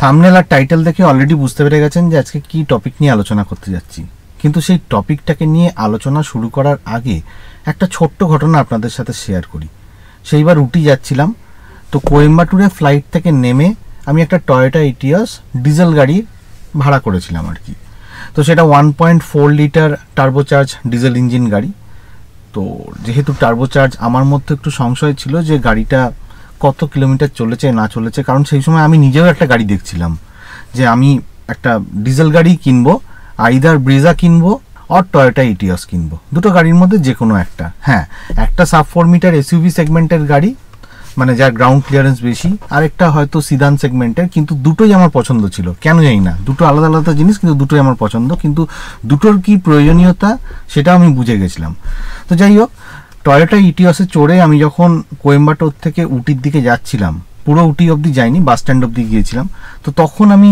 thumbnail আর title দেখে already বুঝতে পেরে গেছেন যে আজকে কি টপিক নিয়ে আলোচনা করতে যাচ্ছি কিন্তু সেই টপিকটাকে নিয়ে আলোচনা শুরু করার আগে একটা ছোট্ট ঘটনা আপনাদের সাথে শেয়ার করি সেইবার উটি যাচ্ছিলাম তো কোয়েম্বাটুরে ফ্লাইট থেকে নেমে আমি একটা টয়োটা ইটিয়াস ডিজেল গাড়ি ভাড়া করেছিলাম আর কি তো সেটা one point four litre turbocharge diesel engine গাড়ি তো যেহেতু টার্বোচার্জ আমার মধ্যে একটু সংশয় ছিল যে গাড়িটা কত কিলোমিটার চলেছে না চলেছে কারণ সেই সময় আমি নিজেও একটা গাড়ি দেখছিলাম যে আমি একটা ডিজেল গাড়ি কিনবো আইদার ব্রিজা কিনবো আর টয়োটা ইটিয়াস কিনবো দুটো গাড়ির মধ্যে যে কোনো একটা হ্যাঁ একটা সাব ফোর মিটার এসইউভি সেগমেন্টের গাড়ি মানে যার গ্রাউন্ড ক্লিয়ারেন্স বেশি আরেকটা হয়তো সিদান সেগমেন্টের কিন্তু দুটোই আমার পছন্দ ছিল কেন জানি না দুটো আলাদা আলাদা জিনিস কিন্তু দুটোই আমার পছন্দ কিন্তু দুটোর কি প্রয়োজনীয়তা সেটা আমি বুঝে গেছিলাম তো যাই হোক টয়লেটা ইটিওসে e চড়ে আমি যখন কোয়েম্বাটোর থেকে উটির দিকে যাচ্ছিলাম পুরো উটি অবধি যাইনি বাস স্ট্যান্ড অবধি গিয়েছিলাম তো তখন আমি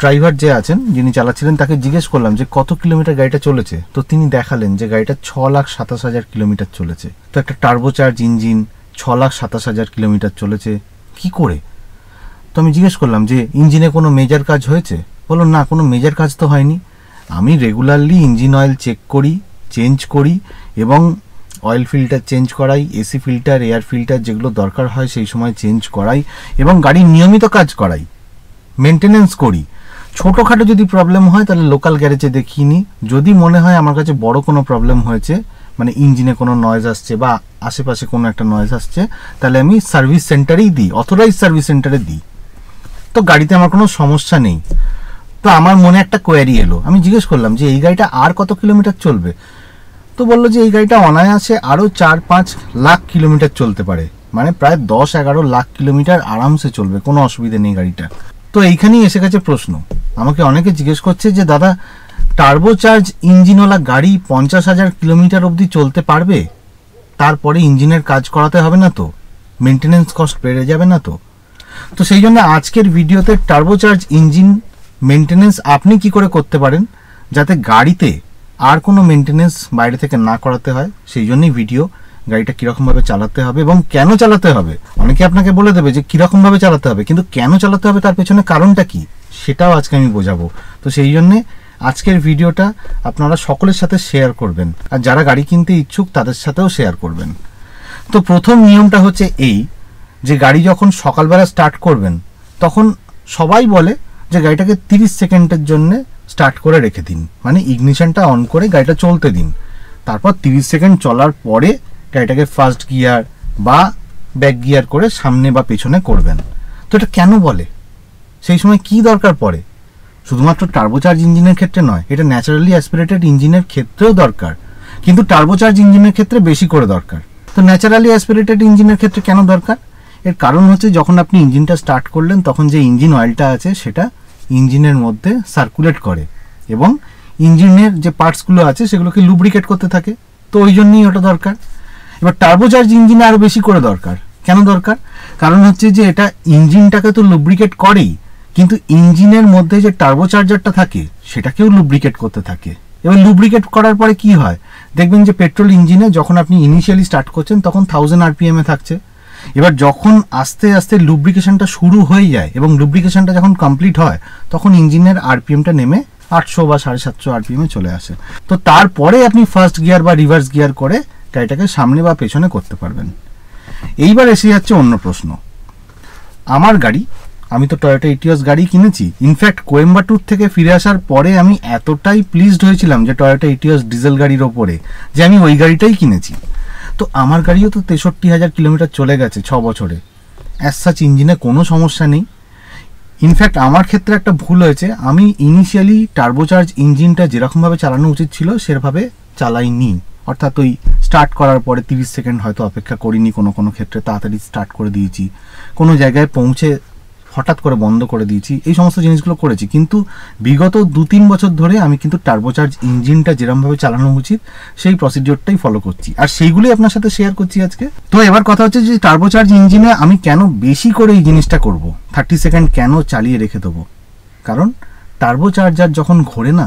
ড্রাইভার যে আছেন যিনি চালাচ্ছিলেন তাকে জিজ্ঞেস করলাম যে কত কিলোমিটার গাড়িটা চলেছে তো তিনি দেখালেন যে গাড়িটা ছ লাখ সাতাশ হাজার কিলোমিটার চলেছে তো একটা টার্বোচার্জ ইঞ্জিন ছ লাখ সাতাশ হাজার কিলোমিটার চলেছে কি করে তো আমি জিজ্ঞেস করলাম যে ইঞ্জিনে কোনো মেজার কাজ হয়েছে বলো না কোনো মেজার কাজ তো হয়নি আমি রেগুলারলি ইঞ্জিন অয়েল চেক করি চেঞ্জ করি এবং অয়েল ফিল্টার চেঞ্জ করাই এসি ফিল্টার এয়ার ফিল্টার যেগুলো দরকার হয় সেই সময় চেঞ্জ করাই এবং গাড়ির নিয়মিত কাজ করাই মেনটেনেন্স করি ছোটোখাটো যদি প্রবলেম হয় তাহলে লোকাল গ্যারেজে দেখিয়ে নিই যদি মনে হয় আমার কাছে বড় কোনো প্রবলেম হয়েছে মানে ইঞ্জিনে কোনো নয়েজ আসছে বা আশেপাশে কোনো একটা নয়েজ আসছে তাহলে আমি সার্ভিস সেন্টারেই দিই অথরাইজ সার্ভিস সেন্টারে দিই তো গাড়িতে আমার কোনো সমস্যা নেই তো আমার মনে একটা কোয়ারি এলো আমি জিজ্ঞেস করলাম যে এই গাড়িটা আর কত কিলোমিটার চলবে তো বললো যে এই গাড়িটা অনায়াসে আরও চার পাঁচ লাখ কিলোমিটার চলতে পারে মানে প্রায় দশ এগারো লাখ কিলোমিটার আরামসে চলবে কোনো অসুবিধা নেই গাড়িটা তো এইখানেই এসে গেছে প্রশ্ন আমাকে অনেকে জিজ্ঞেস করছে যে দাদা টার্বোচার্জ ইঞ্জিনওয়ালা গাড়ি পঞ্চাশ হাজার কিলোমিটার অবধি চলতে পারবে তারপরে ইঞ্জিনের কাজ করাতে হবে না তো মেনটেনেন্স কস্ট বেড়ে যাবে না তো তো সেই জন্য আজকের ভিডিওতে টার্বোচার্জ ইঞ্জিন মেনটেনেন্স আপনি কি করে করতে পারেন যাতে গাড়িতে আর কোনো মেনটেনেন্স বাইরে থেকে না করাতে হয় সেই জন্যই ভিডিও গাড়িটা কীরকমভাবে চালাতে হবে এবং কেন চালাতে হবে অনেকে আপনাকে বলে দেবে যে কীরকমভাবে চালাতে হবে কিন্তু কেন চালাতে হবে তার পেছনে কারণটা কি সেটাও আজকে আমি বোঝাবো তো সেই জন্যে আজকের ভিডিওটা আপনারা সকলের সাথে শেয়ার করবেন আর যারা গাড়ি কিনতে ইচ্ছুক তাদের সাথেও শেয়ার করবেন তো প্রথম নিয়মটা হচ্ছে এই যে গাড়ি যখন সকালবেলা স্টার্ট করবেন তখন সবাই বলে যে গাড়িটাকে তিরিশ সেকেন্ডের জন্য স্টার্ট করে রেখে দিন মানে ইগনিশনটা অন করে গাড়িটা চলতে দিন তারপর তিরিশ সেকেন্ড চলার পরে গাড়িটাকে ফার্স্ট গিয়ার বা ব্যাক গিয়ার করে সামনে বা পেছনে করবেন তো এটা কেন বলে সেই সময় কি দরকার পড়ে শুধুমাত্র টার্বোচার্জ ইঞ্জিনের ক্ষেত্রে নয় এটা ন্যাচারালি অ্যাসপিরেটেড ইঞ্জিনের ক্ষেত্রেও দরকার কিন্তু টার্বোচার্জ ইঞ্জিনের ক্ষেত্রে বেশি করে দরকার তো ন্যাচারালি অ্যাসপিরেটেড ইঞ্জিনের ক্ষেত্রে কেন দরকার এর কারণ হচ্ছে যখন আপনি ইঞ্জিনটা স্টার্ট করলেন তখন যে ইঞ্জিন অয়েলটা আছে সেটা ইঞ্জিনের মধ্যে সার্কুলেট করে এবং ইঞ্জিনের যে পার্টসগুলো আছে সেগুলোকে লুব্রিকেট করতে থাকে তো ওই জন্যই ওটা দরকার এবার টার্বোচার্জ ইঞ্জিনে আরও বেশি করে দরকার কেন দরকার কারণ হচ্ছে যে এটা ইঞ্জিনটাকে তো লুব্রিকেট করেই কিন্তু ইঞ্জিনের মধ্যে যে টার্বোচার্জারটা থাকে সেটাকেও লুব্রিকেট করতে থাকে এবার লুব্রিকেট করার পরে কি হয় দেখবেন যে পেট্রোল ইঞ্জিনে যখন আপনি ইনিশিয়ালি স্টার্ট করছেন তখন থাউজেন্ড আরপিএমে থাকছে এবার যখন আস্তে আস্তে লুব্রিকেশনটা শুরু হয়ে যায় এবং লুব্রিকেশনটা যখন কমপ্লিট হয় তখন ইঞ্জিনের আরপিএমটা নেমে আটশো বা সাড়ে সাতশো আরপিএমে চলে আসে তো তারপরে আপনি ফার্স্ট গিয়ার বা রিভার্স গিয়ার করে গাড়িটাকে সামনে বা পেছনে করতে পারবেন এইবার এসে যাচ্ছে অন্য প্রশ্ন আমার গাড়ি আমি তো টয়োটা ইটিওস গাড়ি কিনেছি ইনফ্যাক্ট কোয়েম্বাটুর থেকে ফিরে আসার পরে আমি এতটাই প্লিজড হয়েছিলাম যে টয়োটা ইটিওস ডিজেল গাড়ির ওপরে যে আমি ওই গাড়িটাই কিনেছি তো আমার গাড়িও তো তেষট্টি হাজার কিলোমিটার চলে গেছে ছ বছরে অ্যাস সাচ ইঞ্জিনে কোনো সমস্যা নেই ইনফ্যাক্ট আমার ক্ষেত্রে একটা ভুল হয়েছে আমি ইনিশিয়ালি টার্বোচার্জ ইঞ্জিনটা যেরকমভাবে চালানো উচিত ছিল সেভাবে চালাইনি অর্থাৎ ওই স্টার্ট করার পরে তিরিশ সেকেন্ড হয়তো অপেক্ষা করিনি কোনো কোনো ক্ষেত্রে তাড়াতাড়ি স্টার্ট করে দিয়েছি কোনো জায়গায় পৌঁছে হঠাৎ করে বন্ধ করে দিয়েছি এই সমস্ত জিনিসগুলো করেছি কিন্তু বিগত দু তিন বছর ধরে আমি কিন্তু টার্বোচার্জ ইঞ্জিনটা যেরমভাবে চালানো উচিত সেই প্রসিডিওরটাই ফলো করছি আর সেইগুলোই আপনার সাথে শেয়ার করছি আজকে তো এবার কথা হচ্ছে যে টার্বোচার্জ ইঞ্জিনে আমি কেন বেশি করে এই জিনিসটা করব থার্টি সেকেন্ড কেন চালিয়ে রেখে দেবো কারণ টার্বোচার্জার যখন ঘোরে না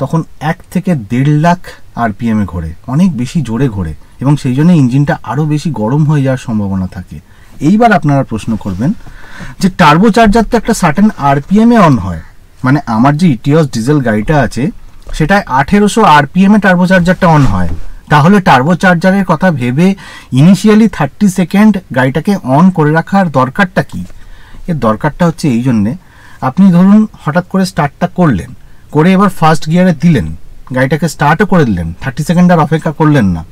তখন এক থেকে দেড় লাখ আরপিএমে ঘোরে অনেক বেশি জোরে ঘোরে এবং সেই জন্য ইঞ্জিনটা আরও বেশি গরম হয়ে যাওয়ার সম্ভাবনা থাকে এইবার আপনারা প্রশ্ন করবেন যে টার্বো চার্জার তো একটা সার্টেন আরপিএমে অন হয় মানে আমার যে ইটিওস ডিজেল গাড়িটা আছে সেটায় আঠেরোশো আরপিএমে টার্বো চার্জারটা অন হয় তাহলে টার্বো চার্জারের কথা ভেবে ইনিশিয়ালি থার্টি সেকেন্ড গাড়িটাকে অন করে রাখার দরকারটা কি এর দরকারটা হচ্ছে এই জন্যে আপনি ধরুন হঠাৎ করে স্টার্টটা করলেন করে এবার ফার্স্ট গিয়ারে দিলেন গাড়িটাকে স্টার্টও করে দিলেন থার্টি সেকেন্ড আর অপেক্ষা করলেন না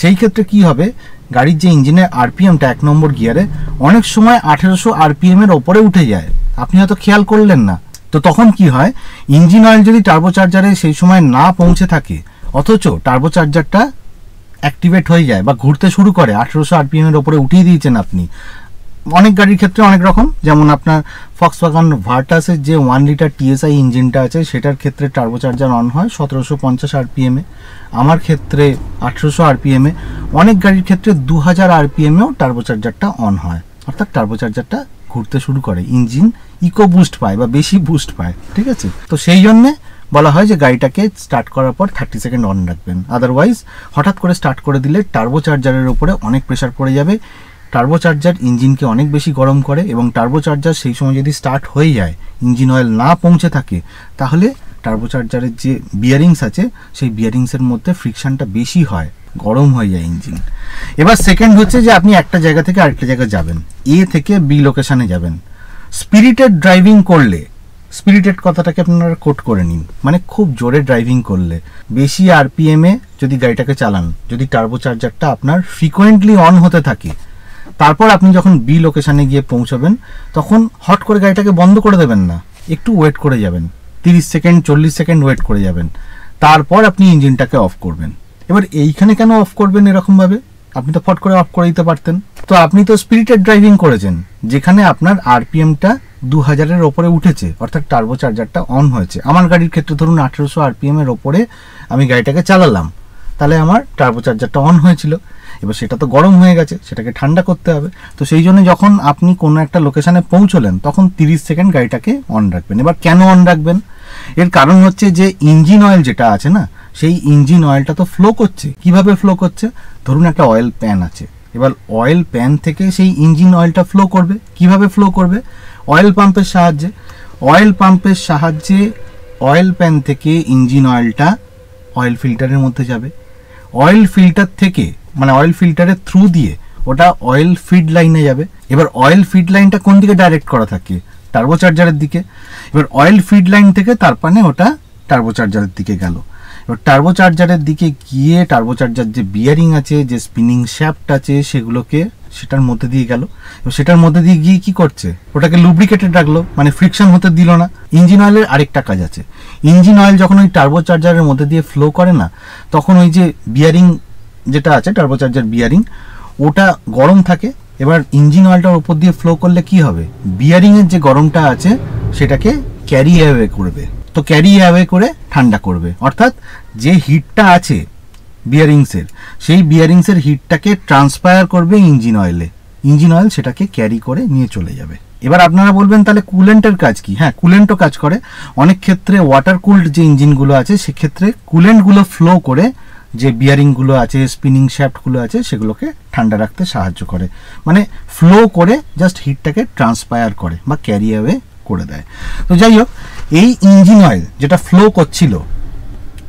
সেই ক্ষেত্রে কি হবে গাড়ির যে ইঞ্জিনের আরপিএমটা এক নম্বর গিয়ারে অনেক সময় আঠেরোশো এর ওপরে উঠে যায় আপনি হয়তো খেয়াল করলেন না তো তখন কি হয় ইঞ্জিন অয়েল যদি টার্বোচার্জারে সেই সময় না পৌঁছে থাকে অথচ টার্বোচার্জারটা অ্যাক্টিভেট হয়ে যায় বা ঘুরতে শুরু করে আঠেরোশো এর ওপরে উঠিয়ে দিয়েছেন আপনি অনেক গাড়ির ক্ষেত্রে অনেক রকম যেমন আপনার ফক্সওয়াগন ভার্টাসের যে ওয়ান লিটার টিএসআই ইঞ্জিনটা আছে সেটার ক্ষেত্রে টার্বোচার্জার অন হয় সতেরোশো পঞ্চাশ আরপিএমে আমার ক্ষেত্রে আঠেরোশো আরপিএমে অনেক গাড়ির ক্ষেত্রে দু হাজার আরপিএমেও টার্বোচার্জারটা অন হয় অর্থাৎ টার্বোচার্জারটা ঘুরতে শুরু করে ইঞ্জিন ইকো বুস্ট পায় বা বেশি বুস্ট পায় ঠিক আছে তো সেই জন্যে বলা হয় যে গাড়িটাকে স্টার্ট করার পর থার্টি সেকেন্ড অন রাখবেন আদারওয়াইজ হঠাৎ করে স্টার্ট করে দিলে টার্বোচার্জারের উপরে অনেক প্রেশার পড়ে যাবে টার্বোচার্জার ইঞ্জিনকে অনেক বেশি গরম করে এবং টার্বোচার্জার সেই সময় যদি স্টার্ট হয়ে যায় ইঞ্জিন অয়েল না পৌঁছে থাকে তাহলে টার্বোচার্জারের যে বিয়ারিংস আছে সেই বিয়ারিংসের মধ্যে ফ্রিকশানটা বেশি হয় গরম হয়ে যায় ইঞ্জিন এবার সেকেন্ড হচ্ছে যে আপনি একটা জায়গা থেকে আরেকটা জায়গায় যাবেন এ থেকে বি লোকেশানে যাবেন স্পিরিটেড ড্রাইভিং করলে স্পিরিটেড কথাটাকে আপনারা কোট করে নিন মানে খুব জোরে ড্রাইভিং করলে বেশি আরপিএমে যদি গাড়িটাকে চালান যদি টার্বোচার্জারটা আপনার ফ্রিকোয়েন্টলি অন হতে থাকে তারপর আপনি যখন বি লোকেশানে গিয়ে পৌঁছাবেন তখন হট করে গাড়িটাকে বন্ধ করে দেবেন না একটু ওয়েট করে যাবেন তিরিশ সেকেন্ড চল্লিশ সেকেন্ড ওয়েট করে যাবেন তারপর আপনি ইঞ্জিনটাকে অফ করবেন এবার এইখানে কেন অফ করবেন এরকমভাবে আপনি তো ফট করে অফ করে দিতে পারতেন তো আপনি তো স্পিরিটেড ড্রাইভিং করেছেন যেখানে আপনার আরপিএমটা দু হাজারের ওপরে উঠেছে অর্থাৎ টার্বো চার্জারটা অন হয়েছে আমার গাড়ির ক্ষেত্রে ধরুন আঠেরোশো আরপিএমের ওপরে আমি গাড়িটাকে চালালাম তাহলে আমার টার্বো চার্জারটা অন হয়েছিল এবার সেটা তো গরম হয়ে গেছে সেটাকে ঠান্ডা করতে হবে তো সেই জন্য যখন আপনি কোনো একটা লোকেশানে পৌঁছলেন তখন তিরিশ সেকেন্ড গাড়িটাকে অন রাখবেন এবার কেন অন রাখবেন এর কারণ হচ্ছে যে ইঞ্জিন অয়েল যেটা আছে না সেই ইঞ্জিন অয়েলটা তো ফ্লো করছে কিভাবে ফ্লো করছে ধরুন একটা অয়েল প্যান আছে এবার অয়েল প্যান থেকে সেই ইঞ্জিন অয়েলটা ফ্লো করবে কিভাবে ফ্লো করবে অয়েল পাম্পের সাহায্যে অয়েল পাম্পের সাহায্যে অয়েল প্যান থেকে ইঞ্জিন অয়েলটা অয়েল ফিল্টারের মধ্যে যাবে অয়েল ফিল্টার থেকে মানে অয়েল ফিল্টারের থ্রু দিয়ে ওটা অয়েল ফিড লাইনে যাবে এবার অয়েল ফিড লাইনটা কোন দিকে ডাইরেক্ট করা থাকে টার্বোচার্জারের দিকে এবার অয়েল ফিড লাইন থেকে তার মানে ওটা টার্বোচার্জারের দিকে গেল এবার টার্বোচার্জারের দিকে গিয়ে টার্বোচার্জার যে বিয়ারিং আছে যে স্পিনিং শ্যাপ্ট আছে সেগুলোকে সেটার মধ্যে দিয়ে গেল সেটার মধ্যে দিয়ে গিয়ে কি করছে ওটাকে লুব্রিকেটেড রাখলো মানে ফ্রিকশন হতে দিল না ইঞ্জিন অয়েলের আরেকটা কাজ আছে ইঞ্জিন অয়েল যখন ওই টার্বোচার্জারের মধ্যে দিয়ে ফ্লো করে না তখন ওই যে বিয়ারিং যেটা আছে টার্বোচার্জার বিয়ারিং ওটা গরম থাকে এবার ইঞ্জিন অয়েলটার উপর দিয়ে ফ্লো করলে কি হবে বিয়ারিংয়ের যে গরমটা আছে সেটাকে ক্যারি অ্যাওয়ে করবে তো ক্যারি অ্যাওয়ে করে ঠান্ডা করবে অর্থাৎ যে হিটটা আছে বিয়ারিংসের সেই বিয়ারিংসের হিটটাকে ট্রান্সপায়ার করবে ইঞ্জিন অয়েলে ইঞ্জিন অয়েল সেটাকে ক্যারি করে নিয়ে চলে যাবে এবার আপনারা বলবেন তাহলে কুলেন্টের কাজ কি হ্যাঁ কুলেন্টও কাজ করে অনেক ক্ষেত্রে ওয়াটার কুলড যে ইঞ্জিনগুলো আছে সেক্ষেত্রে কুলেন্টগুলো ফ্লো করে যে বিয়ারিংগুলো আছে স্পিনিং শ্যাফ্টগুলো আছে সেগুলোকে ঠান্ডা রাখতে সাহায্য করে মানে ফ্লো করে জাস্ট হিটটাকে ট্রান্সপায়ার করে বা ক্যারি অ্যাওয়ে করে দেয় তো যাই হোক এই ইঞ্জিন অয়েল যেটা ফ্লো করছিল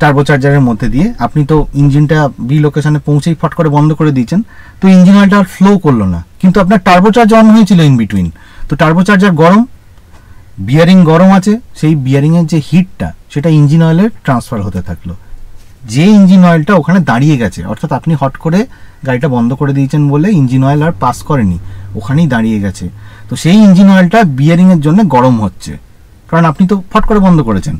টার্বোচার্জারের মধ্যে দিয়ে আপনি তো ইঞ্জিনটা বি লোকেশনে পৌঁছেই ফট করে বন্ধ করে দিয়েছেন তো ইঞ্জিন অয়েলটা আর ফ্লো করলো না কিন্তু আপনার টার্বোচার্জ অন হয়েছিল ইন বিটুইন তো টার্বোচার্জার গরম বিয়ারিং গরম আছে সেই বিয়ারিংয়ের যে হিটটা সেটা ইঞ্জিন অয়েলের ট্রান্সফার হতে থাকলো যে ইঞ্জিন অয়েলটা ওখানে দাঁড়িয়ে গেছে অর্থাৎ আপনি হট করে গাড়িটা বন্ধ করে দিয়েছেন বলে ইঞ্জিন অয়েল আর পাস করেনি ওখানেই দাঁড়িয়ে গেছে তো সেই ইঞ্জিন অয়েলটা বিয়ারিংয়ের জন্য গরম হচ্ছে কারণ আপনি তো ফট করে বন্ধ করেছেন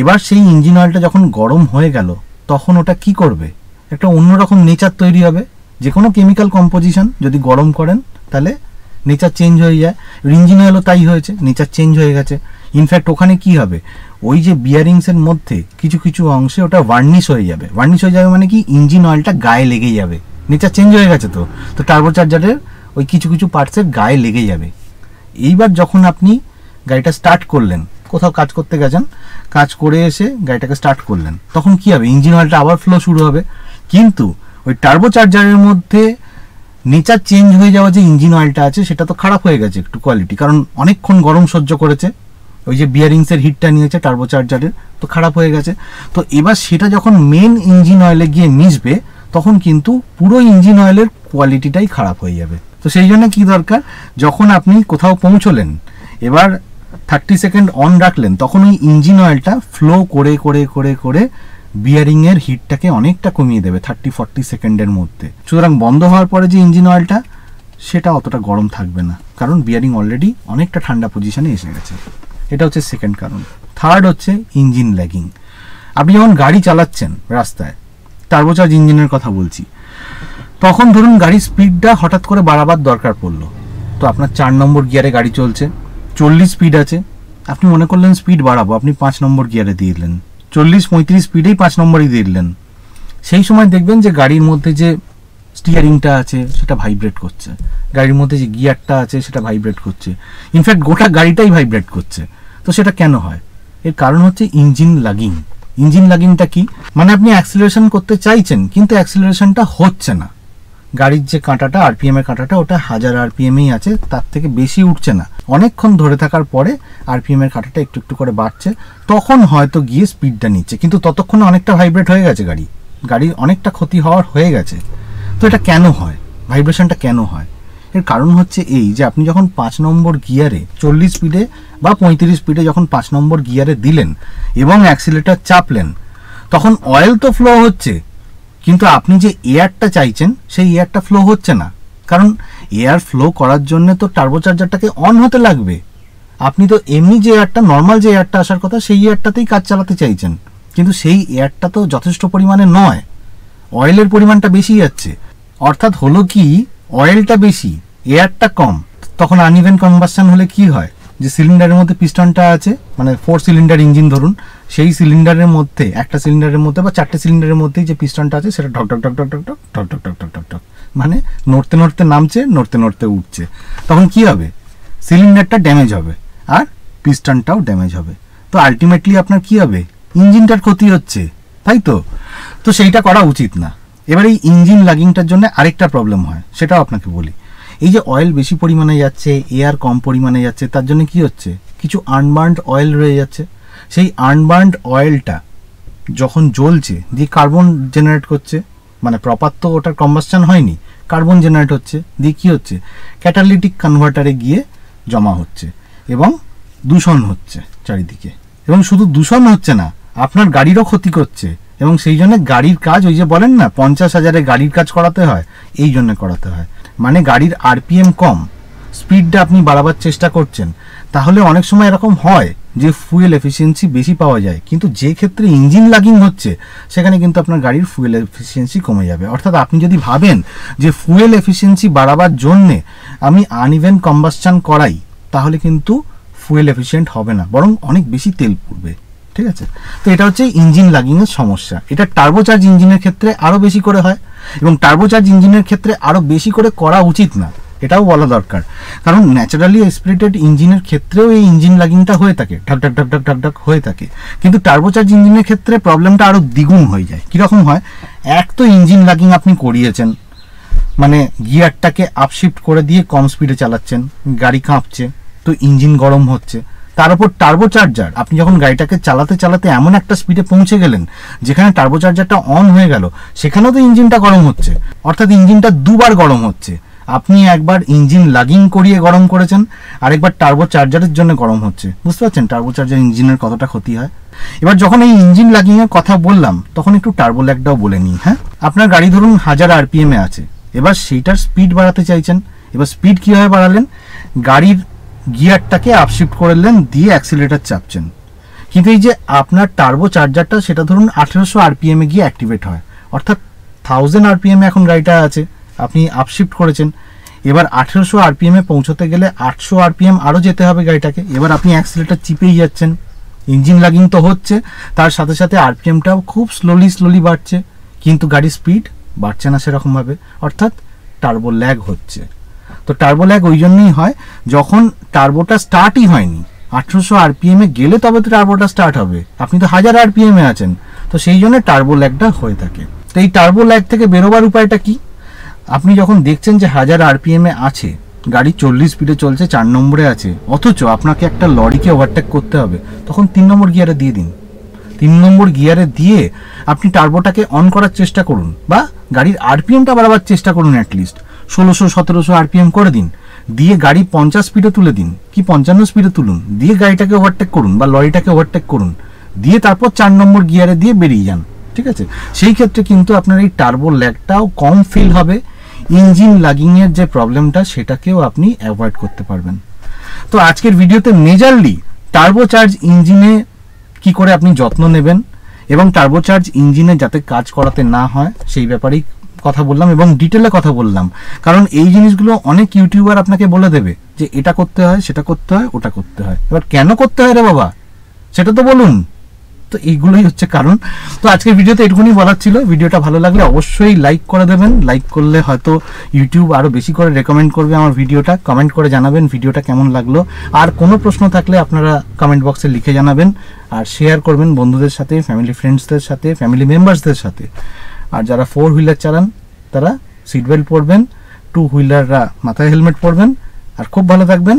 এবার সেই ইঞ্জিন অয়েলটা যখন গরম হয়ে গেল তখন ওটা কি করবে একটা অন্যরকম নেচার তৈরি হবে যে কোনো কেমিক্যাল কম্পোজিশন যদি গরম করেন তাহলে নেচার চেঞ্জ হয়ে যায় ইঞ্জিন অয়েলও তাই হয়েছে নেচার চেঞ্জ হয়ে গেছে ইনফ্যাক্ট ওখানে কি হবে ওই যে বিয়ারিংসের মধ্যে কিছু কিছু অংশে ওটা ভার্নিশ হয়ে যাবে ভার্নিশ হয়ে যাবে মানে কি ইঞ্জিন অয়েলটা গায়ে লেগে যাবে নেচার চেঞ্জ হয়ে গেছে তো তো চার্জারের ওই কিছু কিছু পার্টসের গায়ে লেগে যাবে এইবার যখন আপনি গাড়িটা স্টার্ট করলেন কোথাও কাজ করতে গেছেন কাজ করে এসে গাড়িটাকে স্টার্ট করলেন তখন কি হবে ইঞ্জিন অয়েলটা আবার ফ্লো শুরু হবে কিন্তু ওই চার্জারের মধ্যে নেচার চেঞ্জ হয়ে যাওয়া যে ইঞ্জিন অয়েলটা আছে সেটা তো খারাপ হয়ে গেছে একটু কোয়ালিটি কারণ অনেকক্ষণ গরম সহ্য করেছে ওই যে বিয়ারিংসের হিটটা নিয়েছে চার্জারের তো খারাপ হয়ে গেছে তো এবার সেটা যখন মেন ইঞ্জিন অয়েলে গিয়ে মিশবে তখন কিন্তু পুরো ইঞ্জিন অয়েলের কোয়ালিটিটাই খারাপ হয়ে যাবে তো সেই জন্য কী দরকার যখন আপনি কোথাও পৌঁছলেন এবার থার্টি সেকেন্ড অন রাখলেন তখন ওই ইঞ্জিন অয়েলটা ফ্লো করে করে করে করে বিয়ারিংয়ের হিটটাকে অনেকটা কমিয়ে দেবে থার্টি ফর্টি সেকেন্ডের মধ্যে সুতরাং বন্ধ হওয়ার পরে যে ইঞ্জিন অয়েলটা সেটা অতটা গরম থাকবে না কারণ বিয়ারিং অলরেডি অনেকটা ঠান্ডা পজিশনে এসে গেছে এটা হচ্ছে সেকেন্ড কারণ থার্ড হচ্ছে ইঞ্জিন ল্যাগিং আপনি যখন গাড়ি চালাচ্ছেন রাস্তায় টার্বোচার্জ ইঞ্জিনের কথা বলছি তখন ধরুন গাড়ির স্পিডটা হঠাৎ করে বাড়াবার দরকার পড়লো তো আপনার চার নম্বর গিয়ারে গাড়ি চলছে চল্লিশ স্পিড আছে আপনি মনে করলেন স্পিড বাড়াবো আপনি পাঁচ নম্বর গিয়ারে দিয়ে দিলেন চল্লিশ পঁয়ত্রিশ স্পিডেই পাঁচ নম্বরই দিয়ে দিলেন সেই সময় দেখবেন যে গাড়ির মধ্যে যে স্টিয়ারিংটা আছে সেটা ভাইব্রেট করছে গাড়ির মধ্যে যে গিয়ারটা আছে সেটা ভাইব্রেট করছে ইনফ্যাক্ট গোটা গাড়িটাই ভাইব্রেট করছে তো সেটা কেন হয় এর কারণ হচ্ছে ইঞ্জিন লাগিং ইঞ্জিন লাগিংটা কি মানে আপনি অ্যাক্সিলারেশন করতে চাইছেন কিন্তু অ্যাক্সিলারেশনটা হচ্ছে না গাড়ির যে কাঁটাটা আরপিএম এর কাঁটাটা ওটা হাজার আরপিএমই আছে তার থেকে বেশি উঠছে না অনেকক্ষণ ধরে থাকার পরে আরপিএম এর কাঁটাটা একটু একটু করে বাড়ছে তখন হয়তো গিয়ে স্পিডটা নিচ্ছে কিন্তু ততক্ষণে অনেকটা ভাইব্রেট হয়ে গেছে গাড়ি গাড়ির অনেকটা ক্ষতি হওয়ার হয়ে গেছে তো এটা কেন হয় ভাইব্রেশনটা কেন হয় এর কারণ হচ্ছে এই যে আপনি যখন পাঁচ নম্বর গিয়ারে চল্লিশ স্পিডে বা পঁয়ত্রিশ স্পিডে যখন পাঁচ নম্বর গিয়ারে দিলেন এবং অ্যাক্সিলেটার চাপলেন তখন অয়েল তো ফ্লো হচ্ছে কিন্তু আপনি যে এয়ারটা চাইছেন সেই এয়ারটা ফ্লো হচ্ছে না কারণ এয়ার ফ্লো করার জন্য তো টার্বোচার্জারটাকে অন হতে লাগবে আপনি তো এমনি যে এয়ারটা নর্মাল যে এয়ারটা আসার কথা সেই এয়ারটাতেই কাজ চালাতে চাইছেন কিন্তু সেই এয়ারটা তো যথেষ্ট পরিমাণে নয় অয়েলের পরিমাণটা বেশি যাচ্ছে অর্থাৎ হলো কি অয়েলটা বেশি এয়ারটা কম তখন আনইভেন কম্বাসন হলে কি হয় যে সিলিন্ডারের মধ্যে পিস্টনটা আছে মানে ফোর সিলিন্ডার ইঞ্জিন ধরুন সেই সিলিন্ডারের মধ্যে একটা সিলিন্ডারের মধ্যে বা চারটে সিলিন্ডারের মধ্যেই যে পিস্টনটা আছে সেটা ঢক ঢক ঢক ঢক ঢক ঢক ঢক ঢক ঢক ঢক ঢক ঢক মানে নড়তে নড়তে নামছে নড়তে নড়তে উঠছে তখন কি হবে সিলিন্ডারটা ড্যামেজ হবে আর পিস্টনটাও ড্যামেজ হবে তো আলটিমেটলি আপনার কি হবে ইঞ্জিনটার ক্ষতি হচ্ছে তাই তো তো সেইটা করা উচিত না এবার এই ইঞ্জিন লাগিংটার জন্য আরেকটা প্রবলেম হয় সেটাও আপনাকে বলি এই যে অয়েল বেশি পরিমাণে যাচ্ছে এয়ার কম পরিমাণে যাচ্ছে তার জন্য কি হচ্ছে কিছু আনবার্নড অয়েল রয়ে যাচ্ছে সেই আনবার্নড অয়েলটা যখন জ্বলছে দিয়ে কার্বন জেনারেট করছে মানে প্রপার তো ওটার কম্বাস্টান হয়নি কার্বন জেনারেট হচ্ছে দিয়ে কী হচ্ছে ক্যাটালিটিক কনভার্টারে গিয়ে জমা হচ্ছে এবং দূষণ হচ্ছে চারিদিকে এবং শুধু দূষণ হচ্ছে না আপনার গাড়িরও ক্ষতি করছে এবং সেই জন্য গাড়ির কাজ ওই যে বলেন না পঞ্চাশ হাজারে গাড়ির কাজ করাতে হয় এই জন্য করাতে হয় মানে গাড়ির আরপিএম কম স্পিডটা আপনি বাড়াবার চেষ্টা করছেন তাহলে অনেক সময় এরকম হয় যে ফুয়েল এফিসিয়েন্সি বেশি পাওয়া যায় কিন্তু যে ক্ষেত্রে ইঞ্জিন লাগিং হচ্ছে সেখানে কিন্তু আপনার গাড়ির ফুয়েল এফিসিয়েন্সি কমে যাবে অর্থাৎ আপনি যদি ভাবেন যে ফুয়েল এফিসিয়েন্সি বাড়াবার জন্যে আমি আনইভেন কম্বাসচান করাই তাহলে কিন্তু ফুয়েল এফিসিয়েন্ট হবে না বরং অনেক বেশি তেল পুড়বে ঠিক আছে তো এটা হচ্ছে ইঞ্জিন লাগিংয়ের সমস্যা এটা টার্বোচার্জ ইঞ্জিনের ক্ষেত্রে আরও বেশি করে হয় এবং টার্বোচার্জ ইঞ্জিনের ক্ষেত্রে আরও বেশি করে করা উচিত না এটাও বলা দরকার কারণ ন্যাচারালি এক্সপিরেটেড ইঞ্জিনের ক্ষেত্রেও এই ইঞ্জিন লাগিংটা হয়ে থাকে ঢাক ঢাক ঢাক ঢাক ঢাক ঢাক হয়ে থাকে কিন্তু টার্বোচার্জ ইঞ্জিনের ক্ষেত্রে প্রবলেমটা আরও দ্বিগুণ হয়ে যায় কীরকম হয় এক তো ইঞ্জিন লাগিং আপনি করিয়েছেন মানে গিয়ারটাকে আপশিফট করে দিয়ে কম স্পিডে চালাচ্ছেন গাড়ি কাঁপছে তো ইঞ্জিন গরম হচ্ছে তার উপর চার্জার আপনি যখন গাড়িটাকে চালাতে চালাতে এমন একটা স্পিডে পৌঁছে গেলেন যেখানে চার্জারটা অন হয়ে গেল সেখানেও তো ইঞ্জিনটা গরম হচ্ছে অর্থাৎ ইঞ্জিনটা দুবার গরম হচ্ছে আপনি একবার ইঞ্জিন লাগিং করিয়ে গরম করেছেন আরেকবার টার্বো চার্জারের জন্য গরম হচ্ছে বুঝতে পারছেন টার্বো চার্জার ইঞ্জিনের কতটা ক্ষতি হয় এবার যখন এই ইঞ্জিন লাগিংয়ের কথা বললাম তখন একটু টার্বো ল্যাগটাও বলে নিই হ্যাঁ আপনার গাড়ি ধরুন হাজার এ আছে এবার সেইটার স্পিড বাড়াতে চাইছেন এবার স্পিড কীভাবে বাড়ালেন গাড়ির গিয়ারটাকে আপশিফট করলেন দিয়ে অ্যাক্সিলেটার চাপছেন কিন্তু এই যে আপনার টার্বো চার্জারটা সেটা ধরুন আঠেরোশো আরপিএমে গিয়ে অ্যাক্টিভেট হয় অর্থাৎ থাউজেন্ড আরপিএমে এখন গাড়িটা আছে আপনি আপশিফট করেছেন এবার আঠেরোশো আরপিএমে পৌঁছতে গেলে আটশো আরপিএম আরও যেতে হবে গাড়িটাকে এবার আপনি অ্যাক্সিলেটার চিপেই যাচ্ছেন ইঞ্জিন লাগিং তো হচ্ছে তার সাথে সাথে আরপিএমটাও খুব স্লোলি স্লোলি বাড়ছে কিন্তু গাড়ির স্পিড বাড়ছে না সেরকমভাবে অর্থাৎ টার্বো ল্যাগ হচ্ছে তো টার্বো ল্যাগ ওই জন্যই হয় যখন টার্বোটা স্টার্টই হয়নি আঠেরোশো এ গেলে তবে তো টার্বোটা স্টার্ট হবে আপনি তো হাজার এ আছেন তো সেই জন্য টার্বো ল্যাগটা হয়ে থাকে তো এই টার্বো ল্যাগ থেকে বেরোবার উপায়টা কি আপনি যখন দেখছেন যে হাজার এ আছে গাড়ি চল্লিশ স্পিডে চলছে চার নম্বরে আছে অথচ আপনাকে একটা লরিকে ওভারটেক করতে হবে তখন তিন নম্বর গিয়ারে দিয়ে দিন তিন নম্বর গিয়ারে দিয়ে আপনি টার্বোটাকে অন করার চেষ্টা করুন বা গাড়ির আরপিএমটা বাড়াবার চেষ্টা করুন অ্যাটলিস্ট ষোলোশো সতেরোশো আরপিএম করে দিন দিয়ে গাড়ি পঞ্চাশ স্পিডে তুলে দিন কি পঞ্চান্ন স্পিডে তুলুন দিয়ে গাড়িটাকে ওভারটেক করুন বা লরিটাকে ওভারটেক করুন দিয়ে তারপর চার নম্বর গিয়ারে দিয়ে বেরিয়ে যান ঠিক আছে সেই ক্ষেত্রে কিন্তু আপনার এই টার্বো ল্যাগটাও কম ফিল হবে ইঞ্জিন লাগিংয়ের যে প্রবলেমটা সেটাকেও আপনি অ্যাভয়েড করতে পারবেন তো আজকের ভিডিওতে মেজারলি চার্জ ইঞ্জিনে কি করে আপনি যত্ন নেবেন এবং চার্জ ইঞ্জিনে যাতে কাজ করাতে না হয় সেই ব্যাপারেই কথা বললাম এবং ডিটেলে কথা বললাম কারণ এই জিনিসগুলো অনেক ইউটিউবার আপনাকে বলে দেবে যে এটা করতে হয় সেটা করতে হয় ওটা করতে হয় এবার কেন করতে হয় রে বাবা সেটা তো বলুন তো এইগুলোই হচ্ছে কারণ তো আজকের ভিডিওতে এটুকুনি বলার ছিল ভিডিওটা ভালো লাগলে অবশ্যই লাইক করে দেবেন লাইক করলে হয়তো ইউটিউব আরও বেশি করে রেকমেন্ড করবে আমার ভিডিওটা কমেন্ট করে জানাবেন ভিডিওটা কেমন লাগলো আর কোনো প্রশ্ন থাকলে আপনারা কমেন্ট বক্সে লিখে জানাবেন আর শেয়ার করবেন বন্ধুদের সাথে ফ্যামিলি ফ্রেন্ডসদের সাথে ফ্যামিলি মেম্বার্সদের সাথে আর যারা ফোর হুইলার চালান তারা সিট বেল্ট পরবেন টু হুইলাররা মাথায় হেলমেট পরবেন আর খুব ভালো থাকবেন